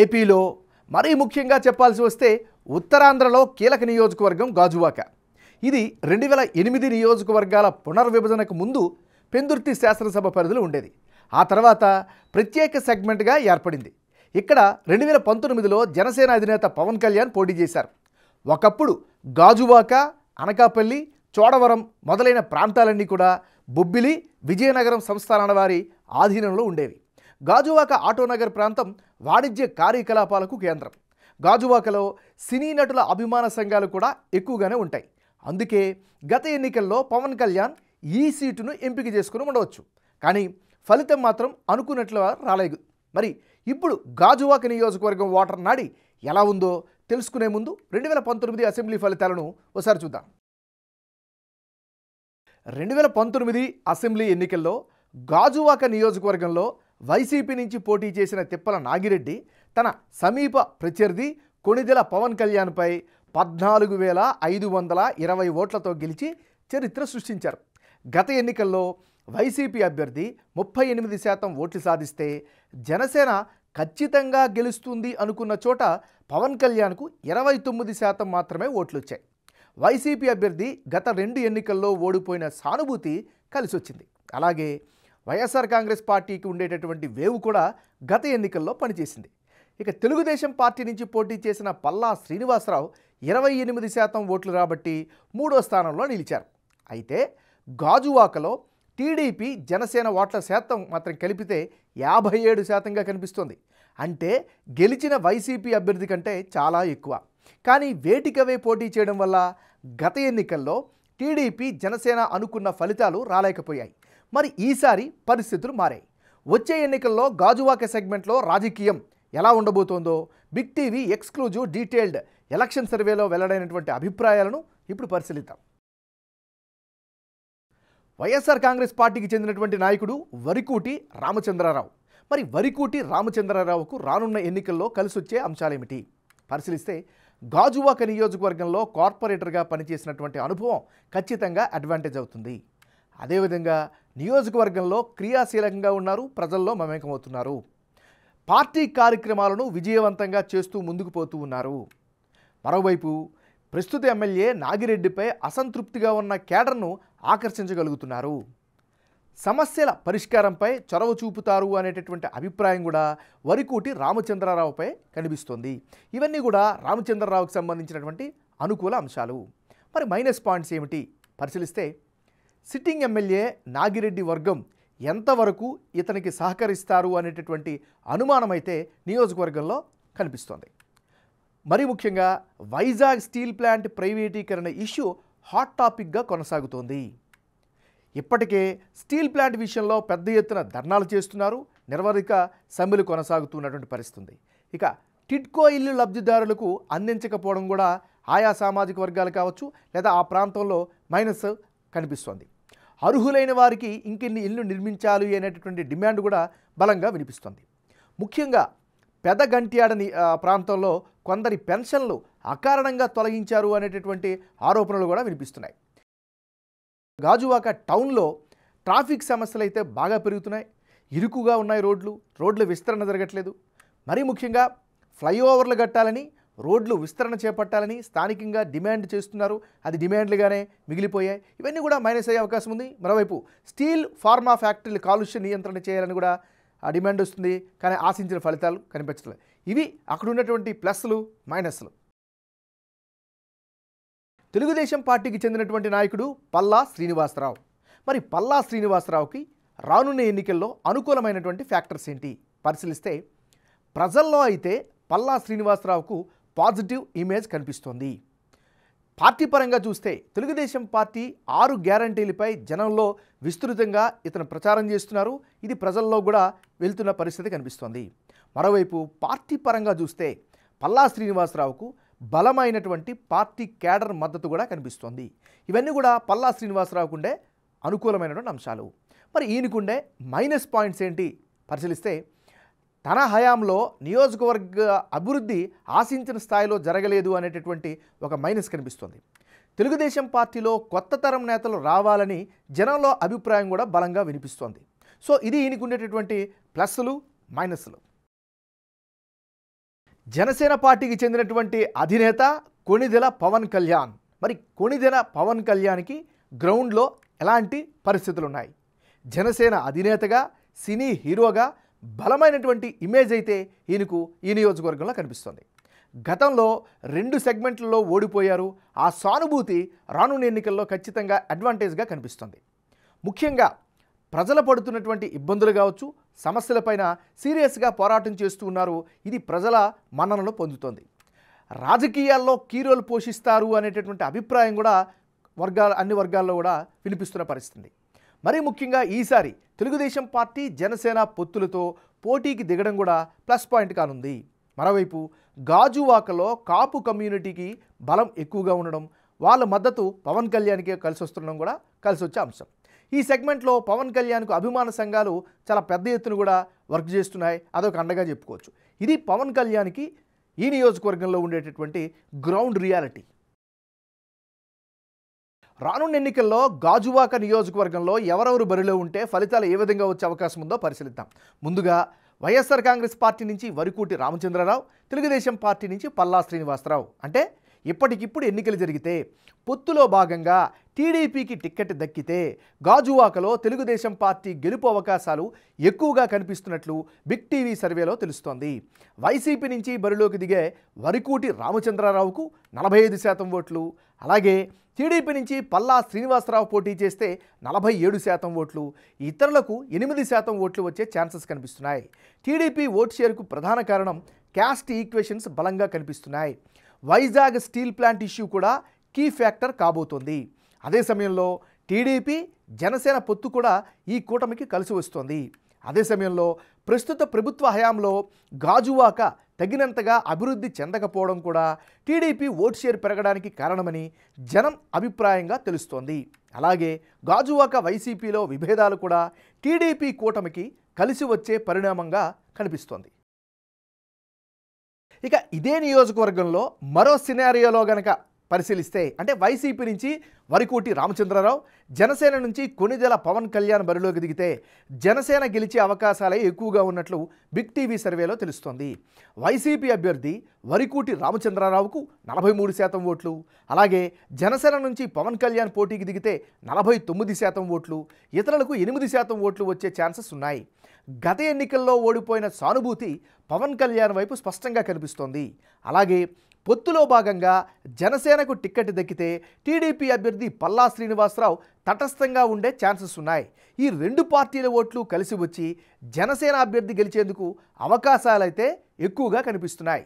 ఏపీలో మరీ ముఖ్యంగా చెప్పాల్సి వస్తే ఉత్తరాంధ్రలో కీలక నియోజకవర్గం గాజువాక ఇది రెండు వేల ఎనిమిది నియోజకవర్గాల పునర్విభజనకు ముందు పెందుర్తి శాసనసభ పరిధిలో ఉండేది ఆ తర్వాత ప్రత్యేక సెగ్మెంట్గా ఏర్పడింది ఇక్కడ రెండు వేల పంతొమ్మిదిలో జనసేన అధినేత పవన్ కళ్యాణ్ పోటీ చేశారు ఒకప్పుడు గాజువాక అనకాపల్లి చోడవరం మొదలైన ప్రాంతాలన్నీ కూడా బొబ్బిలి విజయనగరం సంస్థానాల వారి ఆధీనంలో ఉండేవి గాజువాక ఆటోనగర్ ప్రాంతం వాణిజ్య కార్యకలాపాలకు కేంద్రం గాజువాకలో సినీ నటుల అభిమాన సంఘాలు కూడా ఎక్కువగానే ఉంటాయి అందుకే గత ఎన్నికల్లో పవన్ కళ్యాణ్ ఈ సీటును ఎంపిక చేసుకుని ఉండవచ్చు కానీ ఫలితం మాత్రం అనుకున్నట్లు రాలేదు మరి ఇప్పుడు గాజువాక నియోజకవర్గం ఓటర్ నాడి ఎలా ఉందో తెలుసుకునే ముందు రెండు వేల పంతొమ్మిది అసెంబ్లీ ఫలితాలను ఒకసారి చూద్దాం రెండు వేల పంతొమ్మిది అసెంబ్లీ ఎన్నికల్లో గాజువాక నియోజకవర్గంలో వైసీపీ నుంచి పోటీ చేసిన తిప్పల నాగిరెడ్డి తన సమీప ప్రత్యర్థి కొణిదెల పవన్ కళ్యాణ్పై పద్నాలుగు వేల ఐదు వందల ఇరవై ఓట్లతో గెలిచి చరిత్ర సృష్టించారు గత ఎన్నికల్లో వైసీపీ అభ్యర్థి ముప్పై ఎనిమిది శాతం ఓట్లు సాధిస్తే జనసేన ఖచ్చితంగా గెలుస్తుంది అనుకున్న చోట పవన్ కళ్యాణ్కు ఇరవై తొమ్మిది శాతం మాత్రమే ఓట్లు వచ్చాయి వైసీపీ అభ్యర్థి గత రెండు ఎన్నికల్లో ఓడిపోయిన సానుభూతి కలిసొచ్చింది అలాగే వైఎస్ఆర్ కాంగ్రెస్ పార్టీకి ఉండేటటువంటి వేవు కూడా గత ఎన్నికల్లో పనిచేసింది ఇక తెలుగుదేశం పార్టీ నుంచి పోటీ చేసిన పల్లా శ్రీనివాసరావు ఇరవై ఎనిమిది శాతం ఓట్లు రాబట్టి మూడో స్థానంలో నిలిచారు అయితే గాజువాకలో టీడీపీ జనసేన ఓట్ల శాతం మాత్రం కలిపితే యాభై ఏడు శాతంగా కనిపిస్తోంది అంటే గెలిచిన వైసీపీ అభ్యర్థి కంటే చాలా ఎక్కువ కానీ వేటికవే పోటీ చేయడం వల్ల గత ఎన్నికల్లో టీడీపీ జనసేన అనుకున్న ఫలితాలు రాలేకపోయాయి మరి ఈసారి పరిస్థితులు మారాయి వచ్చే ఎన్నికల్లో గాజువాక సెగ్మెంట్లో రాజకీయం ఎలా ఉండబోతోందో big TV exclusive detailed election సర్వేలో వెల్లడైనటువంటి అభిప్రాయాలను ఇప్పుడు పరిశీలిద్దాం వైఎస్ఆర్ కాంగ్రెస్ పార్టీకి చెందినటువంటి నాయకుడు వరికూటి రామచంద్రారావు మరి వరికూటి రామచంద్రారావుకు రానున్న ఎన్నికల్లో కలిసొచ్చే అంశాలేమిటి పరిశీలిస్తే గాజువాక నియోజకవర్గంలో కార్పొరేటర్గా పనిచేసినటువంటి అనుభవం ఖచ్చితంగా అడ్వాంటేజ్ అవుతుంది అదేవిధంగా నియోజకవర్గంలో క్రియాశీలకంగా ఉన్నారు ప్రజల్లో మమేకమవుతున్నారు పార్టీ కార్యక్రమాలను విజయవంతంగా చేస్తూ ముందుకు పోతూ ఉన్నారు మరోవైపు ప్రస్తుత ఎమ్మెల్యే నాగిరెడ్డిపై అసంతృప్తిగా ఉన్న కేడర్ను ఆకర్షించగలుగుతున్నారు సమస్యల పరిష్కారంపై చొరవ చూపుతారు అనేటటువంటి అభిప్రాయం కూడా వరికూటి రామచంద్రరావుపై కనిపిస్తోంది ఇవన్నీ కూడా రామచంద్రరావుకు సంబంధించినటువంటి అనుకూల అంశాలు మరి మైనస్ పాయింట్స్ ఏమిటి పరిశీలిస్తే సిట్టింగ్ ఎమ్మెల్యే నాగిరెడ్డి వర్గం ఎంతవరకు ఇతనికి సహకరిస్తారు అనేటటువంటి అనుమానమైతే నియోజకవర్గంలో కనిపిస్తోంది మరి ముఖ్యంగా వైజాగ్ స్టీల్ ప్లాంట్ ప్రైవేటీకరణ ఇష్యూ హాట్ టాపిక్గా కొనసాగుతోంది ఇప్పటికే స్టీల్ ప్లాంట్ విషయంలో పెద్ద ఎత్తున ధర్నాలు చేస్తున్నారు నిర్వధిక సమ్మెలు కొనసాగుతున్నటువంటి పరిస్థితుంది ఇక టిడ్కో ఇల్లు లబ్ధిదారులకు అందించకపోవడం కూడా ఆయా సామాజిక వర్గాలు కావచ్చు లేదా ఆ ప్రాంతంలో మైనస్ కనిపిస్తోంది అర్హులైన వారికి ఇంకెన్ని ఇళ్ళు నిర్మించాలి అనేటటువంటి డిమాండ్ కూడా బలంగా వినిపిస్తుంది ముఖ్యంగా పెదగంట్యాడ ప్రాంతంలో కొందరి పెన్షన్లు అకారణంగా తొలగించారు అనేటటువంటి ఆరోపణలు కూడా వినిపిస్తున్నాయి గాజువాక టౌన్లో ట్రాఫిక్ సమస్యలు అయితే బాగా పెరుగుతున్నాయి ఇరుకుగా ఉన్నాయి రోడ్లు రోడ్ల విస్తరణ జరగట్లేదు మరీ ముఖ్యంగా ఫ్లైఓవర్లు కట్టాలని రోడ్లు విస్తరణ చేపట్టాలని స్థానికంగా డిమాండ్ చేస్తున్నారు అది డిమాండ్లుగానే మిగిలిపోయాయి ఇవన్నీ కూడా మైనస్ అయ్యే అవకాశం ఉంది మరోవైపు స్టీల్ ఫార్మా ఫ్యాక్టరీలు కాలుష్య నియంత్రణ చేయాలని కూడా ఆ డిమాండ్ వస్తుంది కానీ ఆశించిన ఫలితాలు కనిపించలేదు ఇవి అక్కడ ఉన్నటువంటి ప్లస్లు మైనస్లు తెలుగుదేశం పార్టీకి చెందినటువంటి నాయకుడు పల్లా శ్రీనివాసరావు మరి పల్లా శ్రీనివాసరావుకి రానున్న ఎన్నికల్లో అనుకూలమైనటువంటి ఫ్యాక్టర్స్ ఏంటి పరిశీలిస్తే ప్రజల్లో అయితే పల్లా శ్రీనివాసరావుకు పాజిటివ్ ఇమేజ్ కనిపిస్తోంది పార్టీ పరంగా చూస్తే తెలుగుదేశం పార్టీ ఆరు గ్యారంటీలపై జనంలో విస్తృతంగా ఇతను ప్రచారం చేస్తున్నారు ఇది ప్రజల్లో కూడా వెళ్తున్న పరిస్థితి కనిపిస్తోంది మరోవైపు పార్టీ పరంగా చూస్తే పల్లా శ్రీనివాసరావుకు బలమైనటువంటి పార్టీ క్యాడర్ మద్దతు కూడా కనిపిస్తోంది ఇవన్నీ కూడా పల్లా శ్రీనివాసరావుకు ఉండే అనుకూలమైనటువంటి అంశాలు మరి ఈయనకుండే మైనస్ పాయింట్స్ ఏంటి పరిశీలిస్తే తన హయాంలో నియోజకవర్గ అభివృద్ధి ఆశించిన స్థాయిలో జరగలేదు అనేటటువంటి ఒక మైనస్ కనిపిస్తుంది తెలుగుదేశం పార్టీలో కొత్త తరం నేతలు రావాలని జనంలో అభిప్రాయం కూడా బలంగా వినిపిస్తోంది సో ఇది ఈయనకు ఉండేటటువంటి ప్లస్లు మైనస్లు జనసేన పార్టీకి చెందినటువంటి అధినేత కొణిదెల పవన్ కళ్యాణ్ మరి కొణిదెల పవన్ కళ్యాణ్కి గ్రౌండ్లో ఎలాంటి పరిస్థితులు ఉన్నాయి జనసేన అధినేతగా సినీ హీరోగా బలమైనటువంటి ఇమేజ్ అయితే ఈయనకు ఈ నియోజకవర్గంలో కనిపిస్తుంది గతంలో రెండు సెగ్మెంట్లలో ఓడిపోయారు ఆ సానుభూతి రానున్న ఎన్నికల్లో ఖచ్చితంగా అడ్వాంటేజ్గా కనిపిస్తుంది ముఖ్యంగా ప్రజలు పడుతున్నటువంటి ఇబ్బందులు కావచ్చు సమస్యలపైన సీరియస్గా పోరాటం చేస్తూ ఉన్నారు ఇది ప్రజల మన్ననలు పొందుతోంది రాజకీయాల్లో కీరోలు పోషిస్తారు అనేటటువంటి అభిప్రాయం కూడా వర్గాల అన్ని వర్గాల్లో కూడా వినిపిస్తున్న పరిస్థితి మరీ ముఖ్యంగా ఈసారి తెలుగుదేశం పార్టీ జనసేన పొత్తులతో పోటీకి దిగడం కూడా ప్లస్ పాయింట్ కానుంది మరోవైపు గాజువాకలో కాపు కమ్యూనిటీకి బలం ఎక్కువగా ఉండడం వాళ్ళ మద్దతు పవన్ కళ్యాణ్కే కలిసి వస్తుండడం కూడా కలిసి వచ్చే అంశం ఈ సెగ్మెంట్లో పవన్ కళ్యాణ్కు అభిమాన సంఘాలు చాలా పెద్ద ఎత్తున కూడా వర్క్ చేస్తున్నాయి అదొక అండగా చెప్పుకోవచ్చు ఇది పవన్ కళ్యాణ్కి ఈ నియోజకవర్గంలో ఉండేటటువంటి గ్రౌండ్ రియాలిటీ రానున్న ఎన్నికల్లో గాజువాక నియోజకవర్గంలో ఎవరెవరు బరిలో ఉంటే ఫలితాలు ఏ విధంగా వచ్చే అవకాశం ఉందో పరిశీలిద్దాం ముందుగా వైఎస్ఆర్ కాంగ్రెస్ పార్టీ నుంచి వరికూటి రామచంద్రరావు తెలుగుదేశం పార్టీ నుంచి పల్లా శ్రీనివాసరావు అంటే ఇప్పటికిప్పుడు ఎన్నికలు జరిగితే పొత్తులో భాగంగా టీడీపీకి టిక్కెట్ దక్కితే గాజువాకలో తెలుగుదేశం పార్టీ గెలుపు అవకాశాలు ఎక్కువగా కనిపిస్తున్నట్లు బిగ్ టీవీ సర్వేలో తెలుస్తోంది వైసీపీ నుంచి బరిలోకి దిగే వరికూటి రామచంద్రారావుకు నలభై ఐదు శాతం ఓట్లు అలాగే టీడీపీ నుంచి పల్లా శ్రీనివాసరావు పోటీ చేస్తే నలభై ఏడు శాతం ఓట్లు ఇతరులకు ఎనిమిది శాతం ఓట్లు వచ్చే ఛాన్సెస్ కనిపిస్తున్నాయి టీడీపీ ఓటు షేర్కు ప్రధాన కారణం క్యాస్ట్ ఈక్వేషన్స్ బలంగా కనిపిస్తున్నాయి వైజాగ్ స్టీల్ ప్లాంట్ ఇష్యూ కూడా కీ ఫ్యాక్టర్ కాబోతోంది అదే సమయంలో టీడీపీ జనసేన పొత్తు కూడా ఈ కూటమికి కలిసి వస్తోంది అదే సమయంలో ప్రస్తుత ప్రభుత్వ హయాంలో గాజువాక తగినంతగా అభివృద్ధి చెందకపోవడం కూడా టీడీపీ ఓట్ షేర్ పెరగడానికి కారణమని జనం అభిప్రాయంగా తెలుస్తోంది అలాగే గాజువాక వైసీపీలో విభేదాలు కూడా టీడీపీ కూటమికి కలిసి వచ్చే పరిణామంగా కనిపిస్తోంది ఇక ఇదే నియోజకవర్గంలో మరో సినారియోలో గనక పరిశీలిస్తే అంటే వైసీపీ నుంచి వరికూటి రామచంద్రరావు జనసేన నుంచి కొనిదెల పవన్ కళ్యాణ్ బరిలోకి దిగితే జనసేన గెలిచే అవకాశాలే ఎక్కువగా ఉన్నట్లు బిగ్ టీవీ సర్వేలో తెలుస్తోంది వైసీపీ అభ్యర్థి వరికూటి రామచంద్రరావుకు నలభై మూడు శాతం ఓట్లు అలాగే జనసేన నుంచి పవన్ కళ్యాణ్ పోటీకి దిగితే నలభై తొమ్మిది శాతం ఓట్లు ఇతరులకు ఎనిమిది శాతం ఓట్లు వచ్చే ఛాన్సెస్ ఉన్నాయి గత ఎన్నికల్లో ఓడిపోయిన సానుభూతి పవన్ కళ్యాణ్ వైపు స్పష్టంగా కనిపిస్తోంది అలాగే పొత్తులో భాగంగా జనసేనకు టిక్కెట్ దక్కితే టీడీపీ అభ్యర్థి పల్లా శ్రీనివాసరావు తటస్థంగా ఉండే ఛాన్సెస్ ఉన్నాయి ఈ రెండు పార్టీల ఓట్లు కలిసి వచ్చి జనసేన అభ్యర్థి గెలిచేందుకు అవకాశాలైతే ఎక్కువగా కనిపిస్తున్నాయి